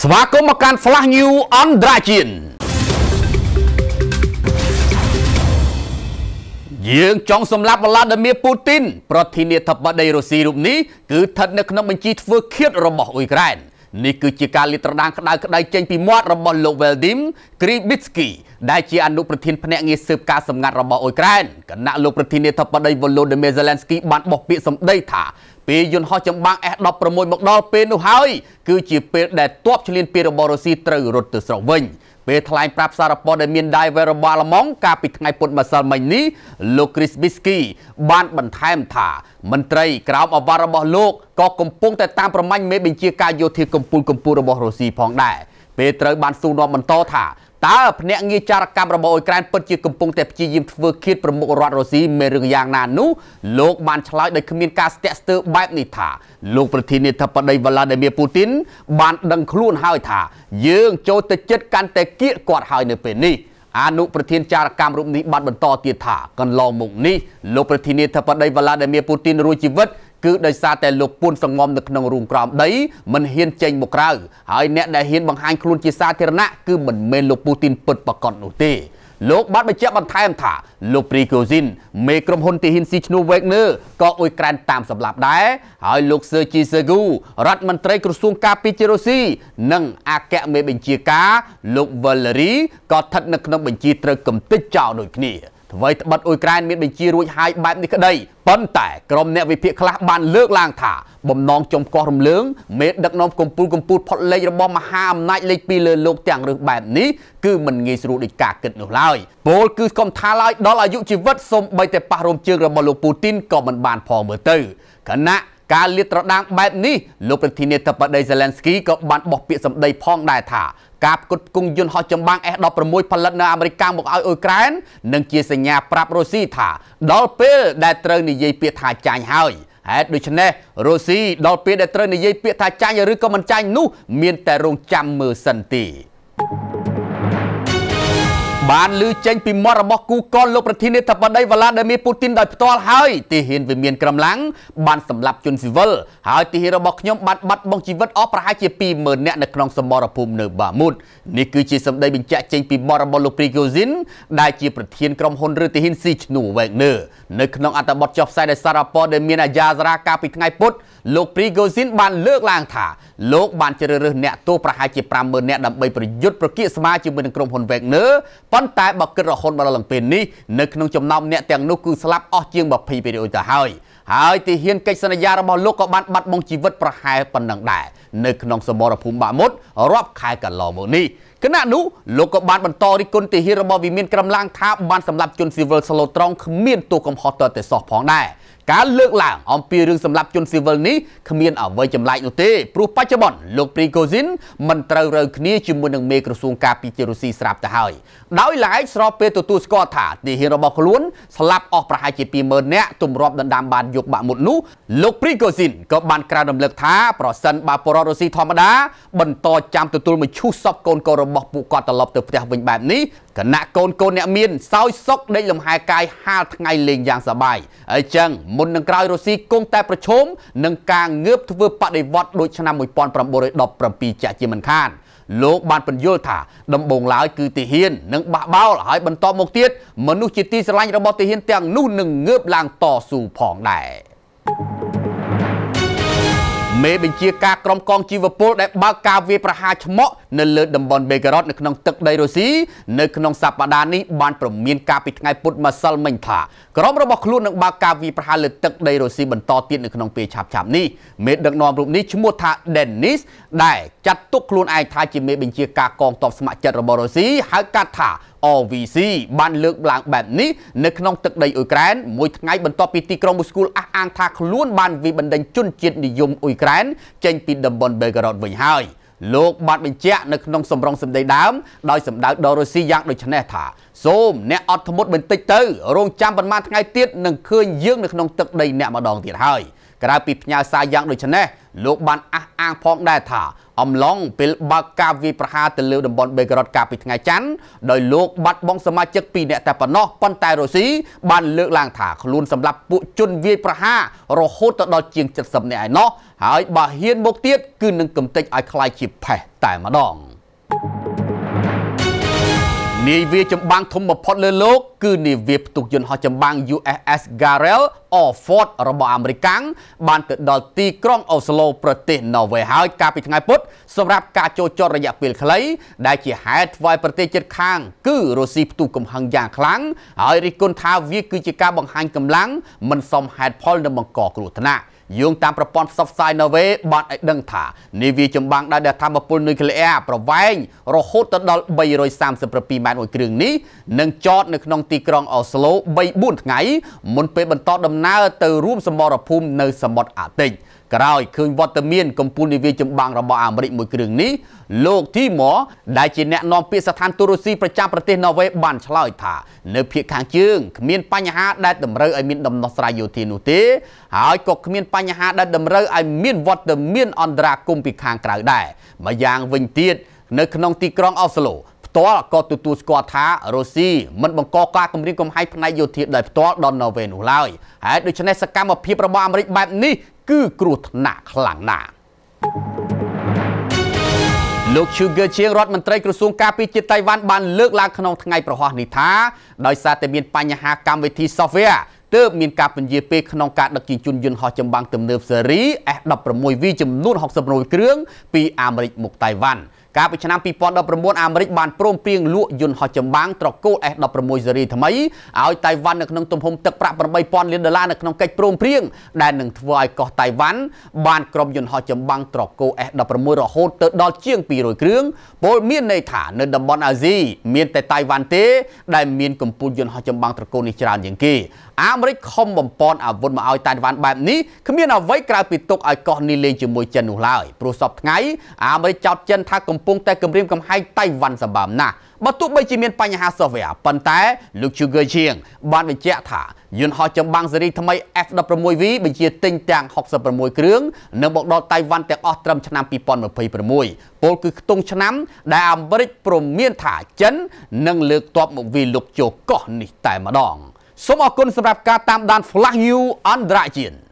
ស្វាគមន៍មកកាន់ Flash News អន្តរជាតិយើងចង់សម្លាប់វ្លាឌីមៀពូទីនប្រធានាធិបតីរុស្ស៊ីរូបនេះគឺស្ថិតនៅក្នុងបញ្ជីធ្វើឃាតរបស់អ៊ុយក្រែននេះគឺជាការលាតត្រដាងក្តៅក្តៅចេញពីមាត់របស់លោក Veldim Krybitsky ដែលជាអនុប្រធានភ្នាក់ងារស៊ើបការសម្ងាត់របស់អ៊ុយក្រែនគណៈលោកប្រធានាធិបតី Volodymyr Zelensky បានបោះពាក្យសម្ដីថាពេលយន្តហោះចម្បាំង F16 មកដល់ពេលនោះហើយគឺជាពេលដែលទ័ពឆ្លៀនពីរបស់រុស្ស៊ីត្រូវរត់ទៅស្រុកវិញពេលថ្លែងប្រាប់សារព័ត៌ដែលមានដៃវេរបស់អាល្លឺម៉ង់កាលពីថ្ងៃពុធម្សិលមិញនេះលោក Chris Bisky បានបន្ថែមថា មន្ត្រីក្រោមអាវ៉ាន់របស់លោកក៏កំពុងតែតាមប្រម៉ាញ់មេបញ្ជាការយោធាកម្ពុជាកម្ពុជារបស់រុស្ស៊ីផងដែរពេលត្រូវបានសួរនាំបន្តថាតើភ្នាក់ងារចារកម្មរបស់អ៊ុយក្រែនពិតជាកំពុងតែព្យាយាមធ្វើឃាតប្រមុខរដ្ឋរុស្ស៊ីមេរឿងយ៉ាងណានោះលោកបានឆ្លើយដោយគ្មានការស្ទាក់ស្ទើរបែបនេះថាលោកប្រធានាធិបតីវ្លាឌីមៀពូទីន បានដឹងខ្លួនហើយថាយើងចូលទៅចិត្តកាន់តែគៀកគាត់ហើយនៅពេលនេះអនុប្រធានចារកម្មរូបនេះបានបន្តទៀតថាកន្លងមកនេះលោកប្រធានាធិបតីវ្លាឌីមៀពូទីនរួចជីវិតគឺដោយសារតែលោកពួនសងំនៅក្នុងរូងក្រោមដីមិនហ៊ានចេញមកក្រៅហើយអ្នកដែលហ៊ានបង្ហាញខ្លួនជាសាធារណៈគឺមិនមែនលោកពូទីនពិតប្រាកដនោះទេលោកបានបញ្ជាក់បន្ថែមថា លោកព្រីកូស៊ីនមេក្រុមហ៊ុនទីហ៊ានស៊ីឈ្នួលវេកនឺក៏អ៊ុយក្រែនតាមសម្លាប់ដែរហើយលោកសឺជីសឺគូរដ្ឋមន្ត្រីក្រសួងការពារជារុស្ស៊ីនិងអគ្គមេបញ្ជាការលោកវ៉ាឡេរីក៏ស្ថិតនៅក្នុងបញ្ជីត្រូវកំទេចចោលដូចគ្នាអ្វីត្បិតអ៊ុយក្រែនមានបញ្ជារួចហើយបែបនេះក្តីប៉ុន្តែក្រុមអ្នកវិភាគខ្លះបានលើកឡើងថាបំណងចំកោះរំលើងមេដឹកនាំកម្ពុជាកម្ពុជាផុតលេខរបស់មហាអំណាចលេខ2លើលោកទាំងឬបែបនេះគឺមិនងាយស្រួលដូចការគិតនោះឡើយពលគឺកំថាឡើយដល់អាយុជីវិតសូម្បីតែប៉ះរោមជើងរបស់លោកពូទីនក៏មិនបានផងមើលទៅគណៈការលាតត្រដាងបែបនេះលោកប្រធានាធិបតី Zelensky ក៏បានបោះពាក្យសម្ដីផងដែរថាការផ្គត់ផ្គង់យន្តហោះចម្បាំង F-16 ផលិតនៅអាមេរិកមកឲ្យអ៊ុយក្រែននឹងជាសញ្ញាប្រាប់រុស្ស៊ីថាដល់ពេលដែលត្រូវនិយាយពាក្យថាចាញ់ហើយហេតុដូច្នេះរុស្ស៊ីដល់ពេលដែលត្រូវនិយាយពាក្យថាចាញ់ឬក៏មិនចាញ់នោះមានតែរងចាំមើលសិនទេ thank you បានលឺចេញពីមាត់របស់គូកលលោកប្រធានាធិបតីវ្លាឌីមៀពូទីនដោយផ្ទាល់ហើយទីហ៊ានវិមានក្រំឡាំងបានសម្លាប់ជនស៊ីវិលហើយទីហ៊ានរបស់ខ្ញុំបានបាត់បង់ជីវិតអស់ប្រហែលជា20000នាក់នៅក្នុងសមរភូមិនៅបាមុតនេះគឺជាសម្ដីបញ្ជាក់ចេញពីមាត់របស់លោកព្រីកូស៊ីនដែលជាប្រធានក្រុមហ៊ុនឬទីហ៊ានស៊ីឈ្នូវែកនឺនៅក្នុងអត្ថបទចុះផ្សាយដោយសារពរដែលមានអាយ៉ាសារ៉ាកាលពីថ្ងៃពុធលោកព្រីកូស៊ីនបាន លើកឡើងថាលោកបានជ្រើសរើសអ្នកទោសប្រហែលជា50000នាក់ដើម្បីប្រយុទ្ធប្រគាកស្មារជាមួយនឹងក្រុមហ៊ុនវែកនឺប៉ុន្តែបើគិតរហូតមកដល់ពេលនេះនៅក្នុងចំណោមអ្នកទាំងនោះគឺស្លាប់អស់ជាង20ពេលទៅហើយហើយទីហ៊ានកិច្ចសន្យារបស់លោកក៏បានបាត់បង់ជីវិតប្រហែលប៉ុណ្ណឹងដែរនៅក្នុងសមរភូមិបាក់មុតរាប់ខែកន្លងមកនេះគណៈនោះលោកក៏បានបន្តរិះគន់ទាហានរបស់វិមានក្រំឡាង ថាបានសម្លាប់ជនស៊ីវិលស្លូត្រង់គ្មានទោសកំហុសតតែសោះផងដែរការលើកឡើងអំពីរឿងសម្លាប់ជនស៊ីវិលនេះគ្មាន អ្វីចម្លែកនោះទេព្រោះបច្ចុប្បន្នលោកព្រីកូស៊ីនមិនត្រូវរើគ្នាជាមួយនឹងមេក្រសួងការពារជារុស្ស៊ីស្រាប់ទៅហើយដោយឡែកស្របពេលទទួលស្គាល់ថាទាហានរបស់ខ្លួនស្លាប់អស់ប្រហែលជា20000នាក់ទម្រាំដណ្ដើមបានយកបាក់មុតនោះលោកព្រីកូស៊ីនក៏បានក្រៅរំលឹកថាប្រសិនបើបរតរុស្ស៊ីធម្មតាបន្តចាំទទួលមឈូសសពកូនកូនរបស់របស់ពួកគាត់ត្រឡប់ទៅផ្ទះវិញបែបនេះគណៈកូនកូនអ្នកមានសោយសុកដេកលំហែកាយហាលថ្ងៃលេងយ៉ាងសបាយអញ្ចឹងមុននឹងក្រោយរុស្ស៊ីគង់តែប្រឈមនឹងការងើបធ្វើបដិវត្តដូចឆ្នាំ1917ជាក់ជាមិនខានលោកបានពន្យល់ថាដំបងឡើយគឺទាហាននិងបះបោលហើយ បន្តមកទៀតមនុស្សជាទីស្រឡាញ់របស់ទាហានទាំងនោះនឹងងើបឡើងតស៊ូផងដែរ thank you មេបញ្ជាការក្រុមកងជីវពលដែលបើកការវាយប្រហារឆ្មក់នៅលើតំបន់បេការ៉ុតនៅក្នុងទឹកដីរុស្ស៊ីនៅក្នុងសប្តាហ៍នេះបានប្រមានការពីថ្ងៃពុធម្សិលមិញថាក្រុមរបស់ខ្លួននឹងបើកការវាយប្រហារលើទឹកដីរុស្ស៊ីបន្តទៀតនៅក្នុងពេលឆាប់ៗនេះមេដឹកនាំរូបនេះឈ្មោះថា Denis ដែលចាត់ទុកខ្លួនឯងថាជាមេបញ្ជាការកងទ័ពស្ម័គ្រចិត្តរបស់រុស្ស៊ីហៅកាត់ថា OVC បានលើកឡើងបែបនេះនៅក្នុងទឹកដីអ៊ុយក្រែនមួយថ្ងៃបន្ទាប់ពីទីក្រុងមូស្គូអះអាងថាខ្លួនបានវិបណ្ដេញជនជាតិនិយមអ៊ុយក្រែនចេញពីតំបន់បេការ៉តវិញហើយលោកបានបញ្ជាក់នៅក្នុងសម្រងសម្ដីដើមដោយសម្ដៅដល់រុស្ស៊ីយ៉ាងដូចនេះថាសូមអ្នកអត់ធ្មត់បន្តិចទៅរងចាំប្រហែលថ្ងៃទៀតនឹងឃើញយើងនៅក្នុងទឹកដីអ្នកម្ដងទៀតហើយ។ក្រៅពីផ្ញើសារយ៉ាងដូចនេះលោកបានអះអាងផងដែរថាអំឡុងពេលបើកការវាយប្រហារទៅលើតំបន់បេការ៉ុតកាលពីថ្ងៃច័ន្ទដោយលោកបាត់បង់សមាជិក2នាក់តែប៉ុណ្ណោះប៉ុន្តែរុស្ស៊ីបានលើកឡើងថាខ្លួនសម្រាប់ពួកជនវាយប្រហាររហូតទៅដល់ជាង70នាក់ឯណោះហើយបើហ៊ានមកទៀតគឺនឹងកំទេចឲ្យខ្លាយជាផេះតែម្ដងនាយវាចម្បាំងធំបំផុតលើលោកគឺនាវាផ្ទុកយន្តហោះចម្បាំង USS Garel Orford របស់អាមេរិកាំងបានទៅដល់ទីក្រុងអូស្ឡូប្រទេសណ័រវេសហើយកាលពីថ្ងៃពុធសម្រាប់ការចូលចតរយៈពេលខ្លីដែលជាហេតុធ្វើឲ្យប្រទេសជិតខាងគឺរុស្ស៊ីផ្ទុះកំហឹងយ៉ាងខ្លាំងហើយរិះគន់ថាវាគឺជាការបង្ហាញកម្លាំងមិនសមហេតុផលនិងបង្កគ្រោះថ្នាក់យោងតាមប្រព័ន្ធផ្សព្វផ្សាយនៅវេបានឲ្យដឹងថានាវាចម្បាំងដែលធម្មពលនុយក្លេអ៊ែរប្រវែងរហូតទៅដល់337ម៉ែត្រមួយគ្រឿងនេះនឹងចតនៅក្នុងទីក្រុងអូស្លូ3-4ថ្ងៃមុនពេលបន្តដំណើរទៅរួមសមរភូមិនៅសមុទ្រអាតិច។ក្រោយឃើញវត្តមានកម្ពុជានិវេចម្បាំងរបស់អាមេរិកមួយគ្រឿងនេះលោកធីម៉ូដែលជាអ្នកនាំពាក្យស្ថានទូតរុស្ស៊ីប្រចាំប្រទេសណ័រវេបានឆ្លើយថានៅភាគខាងជើងគ្មាន បញ្ហាដែលតម្រូវឲ្យមានដំណោះស្រាយយោធានោះទេហើយក៏គ្មានបញ្ហាដែលតម្រូវឲ្យមានវត្តមាន អន្តរាគមន៍ពីខាងក្រៅដែរម្យ៉ាងវិញទៀតនៅក្នុងទីក្រុងអូស្ឡូផ្ទាល់ក៏ទទួលស្គាល់ថារុស្ស៊ីមិនបង្កការគំរាមកំហែងផ្នែកយោធាដោយផ្ទាល់ដល់ន័រវេនោះឡើយហើយដូច្នេះសកម្មភាពរបស់អាមេរិកបែបនេះគឺគ្រោះថ្នាក់ខ្លាំងណាស់លោក Sugar ជាងរដ្ឋមន្ត្រីក្រសួងការពារជាតិតៃវ៉ាន់បានលើកឡើងក្នុងថ្ងៃប្រហោះនេះថាដោយសារតែមានបញ្ហាកម្មវិធី software ទើបមានការពន្យាពេលក្នុងការដឹកជញ្ជូនយន្តហោះចម្បាំងទំនើបស៊េរី S16V ចំនួន60គ្រឿងពីអាមេរិកមកតៃវ៉ាន់កាលពីឆ្នាំ2019អាមេរិកបានព្រមព្រៀងលក់យន្តហោះចម្បាំងត្រកូល S16 ស៊េរីថ្មីឲ្យតៃវ៉ាន់នៅក្នុងទំហំទឹកប្រាក់8000លានដុល្លារនៅក្នុងកិច្ចព្រមព្រៀងដែលនឹងធ្វើឲ្យកោះតៃវ៉ាន់បានក្រុមយន្តហោះចម្បាំងត្រកូល S16 រហូតទៅដល់ជាង200គ្រឿងពលមានន័យថានៅតំបន់អាស៊ីមានតែតៃវ៉ាន់ទេដែលមានកំពូលយន្តហោះចម្បាំងត្រកូលនេះច្រើនជាងគេអាមេរិកខំបំពន់អាវុធមកឲ្យតៃវ៉ាន់បែបនេះគ្មានអ្វីក្រៅពីទុកឲ្យកោះនេះលេងជាមួយចិននោះឡើយព្រោះសពថ្ងៃអាមេរិកចោទចិនថាកំពុងតែគម្រាមកំហែងតៃវ៉ាន់សម្បំណាស់បើទោះបីជាមានបញ្ហា software ប៉ុន្តែលោក Sugar ជាងបានបញ្ជាក់ថាយន្តហោះចម្បាំងស៊េរីថ្មី F16V បញ្ជាទិញទាំង66គ្រឿងនៅមកដល់តៃវ៉ាន់ទាំងអស់ត្រឹមឆ្នាំ2026ពលគឺខ្ទង់ឆ្នាំដែលអាមេរិកព្រមមានថាចិននឹងលើកទ័ពមកវាយលុកចូលកោះនេះតែម្ដងសូមអរគុណសម្រាប់ការតាមដាន Flash News អន្តរជាតិ